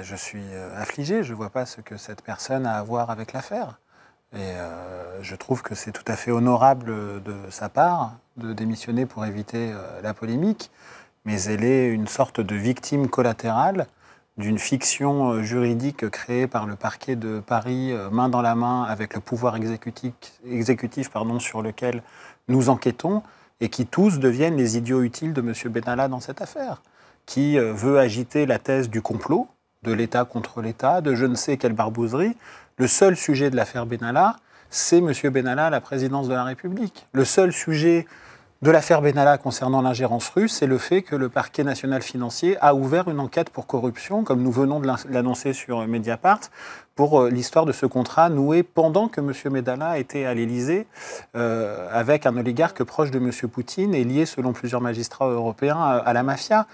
Ben, je suis euh, affligé, je ne vois pas ce que cette personne a à voir avec l'affaire. Et euh, je trouve que c'est tout à fait honorable de sa part de démissionner pour éviter euh, la polémique, mais elle est une sorte de victime collatérale d'une fiction juridique créée par le parquet de Paris main dans la main avec le pouvoir exécutif, pardon, sur lequel nous enquêtons et qui tous deviennent les idiots utiles de M. Benalla dans cette affaire, qui veut agiter la thèse du complot, de l'État contre l'État, de je ne sais quelle barbouzerie. Le seul sujet de l'affaire Benalla, c'est M. Benalla la présidence de la République. Le seul sujet de l'affaire Benalla concernant l'ingérence russe, c'est le fait que le parquet national financier a ouvert une enquête pour corruption, comme nous venons de l'annoncer sur euh, Mediapart, pour euh, l'histoire de ce contrat noué pendant que M. Benalla était à l'Élysée euh, avec un oligarque proche de M. Poutine et lié, selon plusieurs magistrats européens, à la mafia.